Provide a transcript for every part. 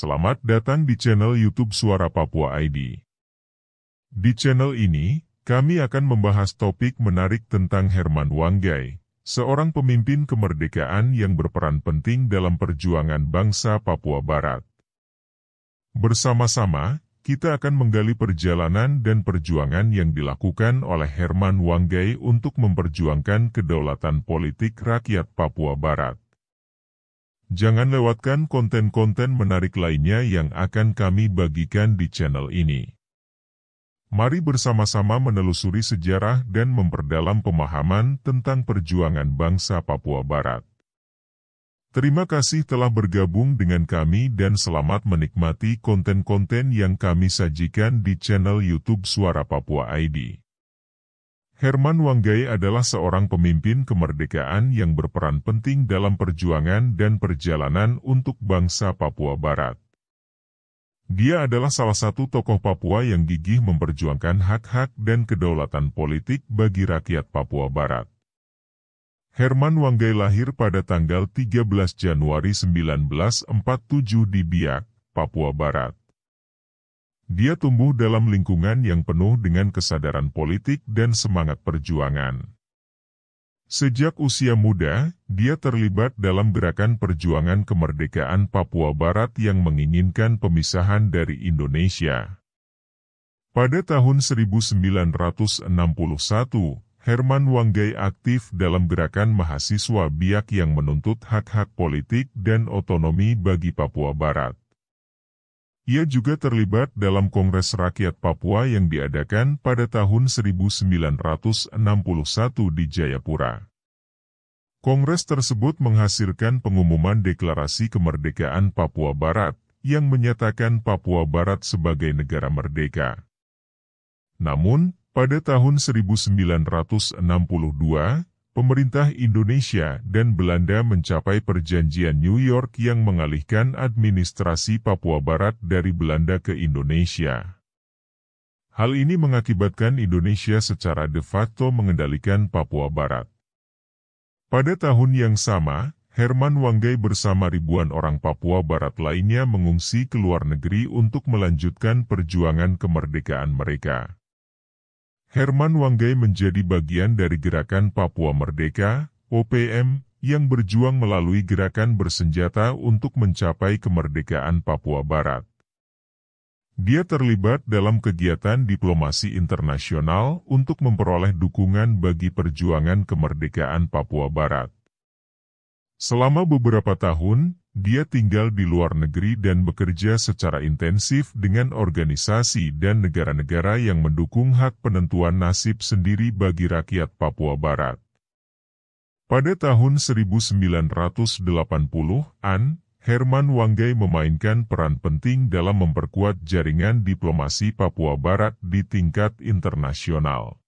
Selamat datang di channel YouTube Suara Papua ID. Di channel ini, kami akan membahas topik menarik tentang Herman Wanggai, seorang pemimpin kemerdekaan yang berperan penting dalam perjuangan bangsa Papua Barat. Bersama-sama, kita akan menggali perjalanan dan perjuangan yang dilakukan oleh Herman Wanggai untuk memperjuangkan kedaulatan politik rakyat Papua Barat. Jangan lewatkan konten-konten menarik lainnya yang akan kami bagikan di channel ini. Mari bersama-sama menelusuri sejarah dan memperdalam pemahaman tentang perjuangan bangsa Papua Barat. Terima kasih telah bergabung dengan kami dan selamat menikmati konten-konten yang kami sajikan di channel YouTube Suara Papua ID. Herman Wanggai adalah seorang pemimpin kemerdekaan yang berperan penting dalam perjuangan dan perjalanan untuk bangsa Papua Barat. Dia adalah salah satu tokoh Papua yang gigih memperjuangkan hak-hak dan kedaulatan politik bagi rakyat Papua Barat. Herman Wanggai lahir pada tanggal 13 Januari 1947 di Biak, Papua Barat. Dia tumbuh dalam lingkungan yang penuh dengan kesadaran politik dan semangat perjuangan. Sejak usia muda, dia terlibat dalam gerakan perjuangan kemerdekaan Papua Barat yang menginginkan pemisahan dari Indonesia. Pada tahun 1961, Herman Wanggai aktif dalam gerakan mahasiswa biak yang menuntut hak-hak politik dan otonomi bagi Papua Barat. Ia juga terlibat dalam Kongres Rakyat Papua yang diadakan pada tahun 1961 di Jayapura. Kongres tersebut menghasilkan pengumuman Deklarasi Kemerdekaan Papua Barat, yang menyatakan Papua Barat sebagai negara merdeka. Namun, pada tahun 1962, pemerintah Indonesia dan Belanda mencapai perjanjian New York yang mengalihkan administrasi Papua Barat dari Belanda ke Indonesia. Hal ini mengakibatkan Indonesia secara de facto mengendalikan Papua Barat. Pada tahun yang sama, Herman Wanggai bersama ribuan orang Papua Barat lainnya mengungsi ke luar negeri untuk melanjutkan perjuangan kemerdekaan mereka. Herman Wanggai menjadi bagian dari Gerakan Papua Merdeka, OPM, yang berjuang melalui gerakan bersenjata untuk mencapai kemerdekaan Papua Barat. Dia terlibat dalam kegiatan diplomasi internasional untuk memperoleh dukungan bagi perjuangan kemerdekaan Papua Barat. Selama beberapa tahun, dia tinggal di luar negeri dan bekerja secara intensif dengan organisasi dan negara-negara yang mendukung hak penentuan nasib sendiri bagi rakyat Papua Barat. Pada tahun 1980-an, Herman Wanggai memainkan peran penting dalam memperkuat jaringan diplomasi Papua Barat di tingkat internasional.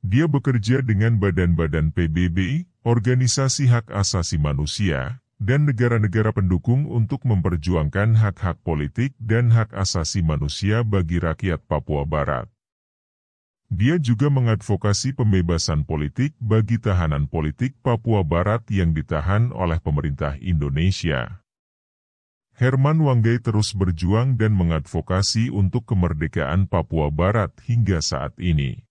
Dia bekerja dengan badan-badan PBB, organisasi hak asasi manusia, dan negara-negara pendukung untuk memperjuangkan hak-hak politik dan hak asasi manusia bagi rakyat Papua Barat. Dia juga mengadvokasi pembebasan politik bagi tahanan politik Papua Barat yang ditahan oleh pemerintah Indonesia. Herman Wanggai terus berjuang dan mengadvokasi untuk kemerdekaan Papua Barat hingga saat ini.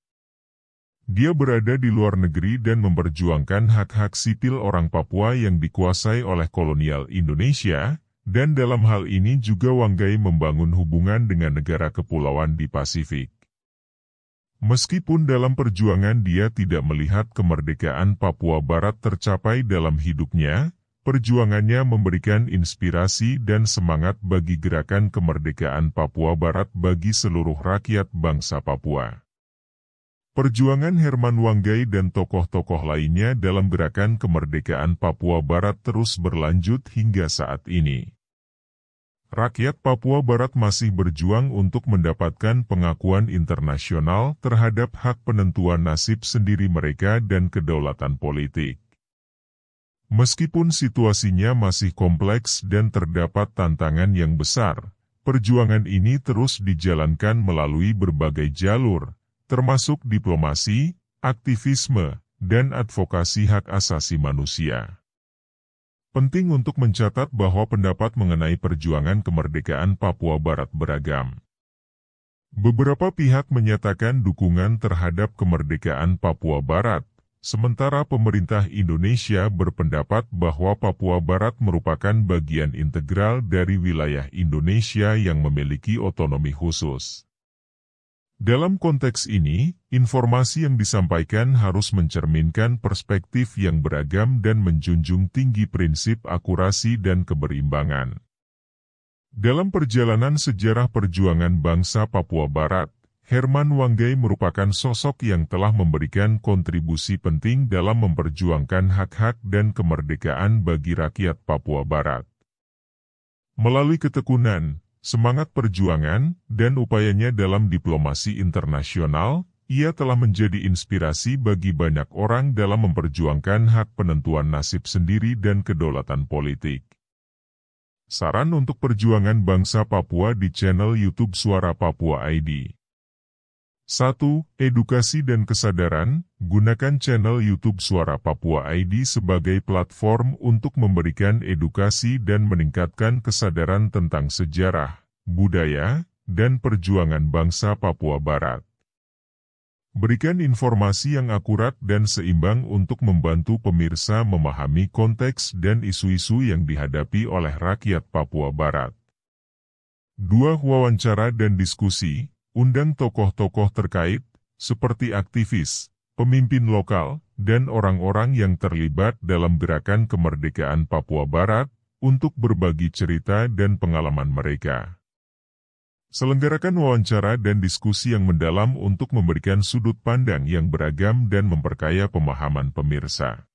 Dia berada di luar negeri dan memperjuangkan hak-hak sipil orang Papua yang dikuasai oleh kolonial Indonesia, dan dalam hal ini juga Wanggai membangun hubungan dengan negara kepulauan di Pasifik. Meskipun dalam perjuangan dia tidak melihat kemerdekaan Papua Barat tercapai dalam hidupnya, perjuangannya memberikan inspirasi dan semangat bagi gerakan kemerdekaan Papua Barat bagi seluruh rakyat bangsa Papua. Perjuangan Herman Wanggai dan tokoh-tokoh lainnya dalam gerakan kemerdekaan Papua Barat terus berlanjut hingga saat ini. Rakyat Papua Barat masih berjuang untuk mendapatkan pengakuan internasional terhadap hak penentuan nasib sendiri mereka dan kedaulatan politik. Meskipun situasinya masih kompleks dan terdapat tantangan yang besar, perjuangan ini terus dijalankan melalui berbagai jalur, termasuk diplomasi, aktivisme, dan advokasi hak asasi manusia. Penting untuk mencatat bahwa pendapat mengenai perjuangan kemerdekaan Papua Barat beragam. Beberapa pihak menyatakan dukungan terhadap kemerdekaan Papua Barat, sementara pemerintah Indonesia berpendapat bahwa Papua Barat merupakan bagian integral dari wilayah Indonesia yang memiliki otonomi khusus. Dalam konteks ini, informasi yang disampaikan harus mencerminkan perspektif yang beragam dan menjunjung tinggi prinsip akurasi dan keberimbangan. Dalam perjalanan sejarah perjuangan bangsa Papua Barat, Herman Wanggai merupakan sosok yang telah memberikan kontribusi penting dalam memperjuangkan hak-hak dan kemerdekaan bagi rakyat Papua Barat. Melalui ketekunan, Semangat perjuangan dan upayanya dalam diplomasi internasional, ia telah menjadi inspirasi bagi banyak orang dalam memperjuangkan hak penentuan nasib sendiri dan kedaulatan politik. Saran untuk perjuangan bangsa Papua di channel YouTube Suara Papua ID. 1. Edukasi dan kesadaran, gunakan channel YouTube Suara Papua ID sebagai platform untuk memberikan edukasi dan meningkatkan kesadaran tentang sejarah, budaya, dan perjuangan bangsa Papua Barat. Berikan informasi yang akurat dan seimbang untuk membantu pemirsa memahami konteks dan isu-isu yang dihadapi oleh rakyat Papua Barat. Dua, Wawancara dan diskusi, Undang tokoh-tokoh terkait, seperti aktivis, pemimpin lokal, dan orang-orang yang terlibat dalam gerakan kemerdekaan Papua Barat, untuk berbagi cerita dan pengalaman mereka. Selenggarakan wawancara dan diskusi yang mendalam untuk memberikan sudut pandang yang beragam dan memperkaya pemahaman pemirsa.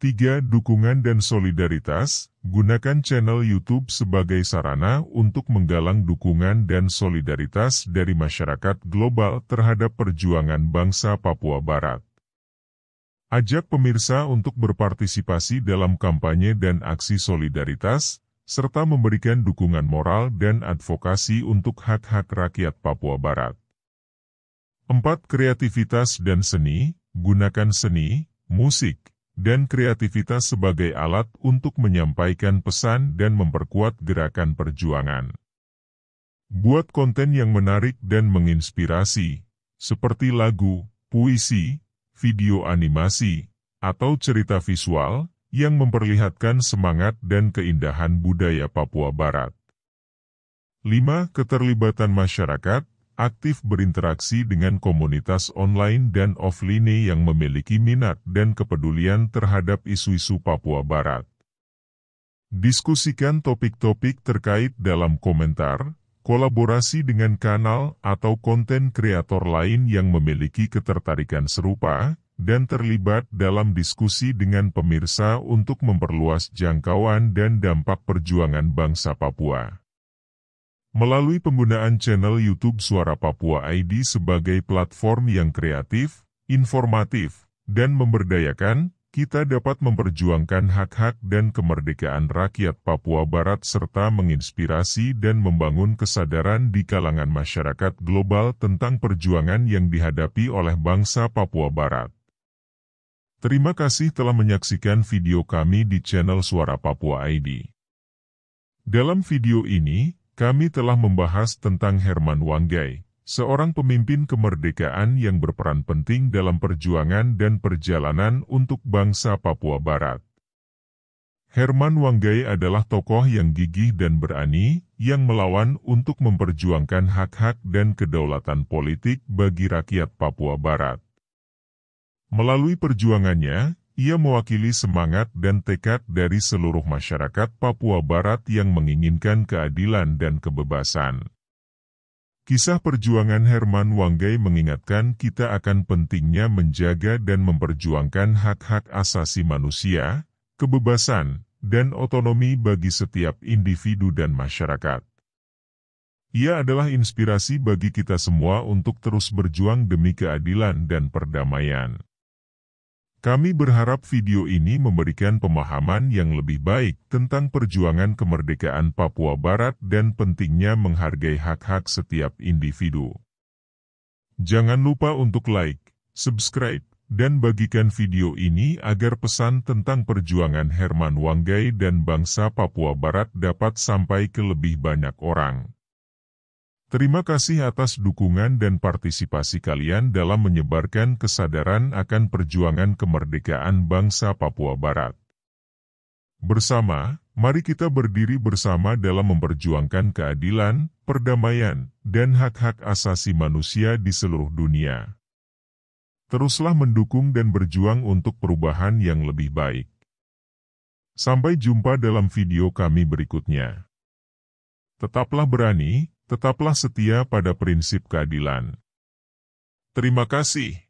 3. Dukungan dan solidaritas, gunakan channel YouTube sebagai sarana untuk menggalang dukungan dan solidaritas dari masyarakat global terhadap perjuangan bangsa Papua Barat. Ajak pemirsa untuk berpartisipasi dalam kampanye dan aksi solidaritas, serta memberikan dukungan moral dan advokasi untuk hak-hak rakyat Papua Barat. 4. Kreativitas dan seni, gunakan seni, musik, dan kreativitas sebagai alat untuk menyampaikan pesan dan memperkuat gerakan perjuangan. Buat konten yang menarik dan menginspirasi, seperti lagu, puisi, video animasi, atau cerita visual, yang memperlihatkan semangat dan keindahan budaya Papua Barat. 5. Keterlibatan masyarakat aktif berinteraksi dengan komunitas online dan offline yang memiliki minat dan kepedulian terhadap isu-isu Papua Barat. Diskusikan topik-topik terkait dalam komentar, kolaborasi dengan kanal atau konten kreator lain yang memiliki ketertarikan serupa, dan terlibat dalam diskusi dengan pemirsa untuk memperluas jangkauan dan dampak perjuangan bangsa Papua. Melalui penggunaan channel YouTube Suara Papua ID sebagai platform yang kreatif, informatif, dan memberdayakan, kita dapat memperjuangkan hak-hak dan kemerdekaan rakyat Papua Barat serta menginspirasi dan membangun kesadaran di kalangan masyarakat global tentang perjuangan yang dihadapi oleh bangsa Papua Barat. Terima kasih telah menyaksikan video kami di channel Suara Papua ID. Dalam video ini, kami telah membahas tentang Herman Wanggai, seorang pemimpin kemerdekaan yang berperan penting dalam perjuangan dan perjalanan untuk bangsa Papua Barat. Herman Wanggai adalah tokoh yang gigih dan berani, yang melawan untuk memperjuangkan hak-hak dan kedaulatan politik bagi rakyat Papua Barat. Melalui perjuangannya, ia mewakili semangat dan tekad dari seluruh masyarakat Papua Barat yang menginginkan keadilan dan kebebasan. Kisah perjuangan Herman Wanggai mengingatkan kita akan pentingnya menjaga dan memperjuangkan hak-hak asasi manusia, kebebasan, dan otonomi bagi setiap individu dan masyarakat. Ia adalah inspirasi bagi kita semua untuk terus berjuang demi keadilan dan perdamaian. Kami berharap video ini memberikan pemahaman yang lebih baik tentang perjuangan kemerdekaan Papua Barat dan pentingnya menghargai hak-hak setiap individu. Jangan lupa untuk like, subscribe, dan bagikan video ini agar pesan tentang perjuangan Herman Wanggai dan bangsa Papua Barat dapat sampai ke lebih banyak orang. Terima kasih atas dukungan dan partisipasi kalian dalam menyebarkan kesadaran akan perjuangan kemerdekaan bangsa Papua Barat. Bersama, mari kita berdiri bersama dalam memperjuangkan keadilan, perdamaian, dan hak-hak asasi manusia di seluruh dunia. Teruslah mendukung dan berjuang untuk perubahan yang lebih baik. Sampai jumpa dalam video kami berikutnya. Tetaplah berani, Tetaplah setia pada prinsip keadilan. Terima kasih.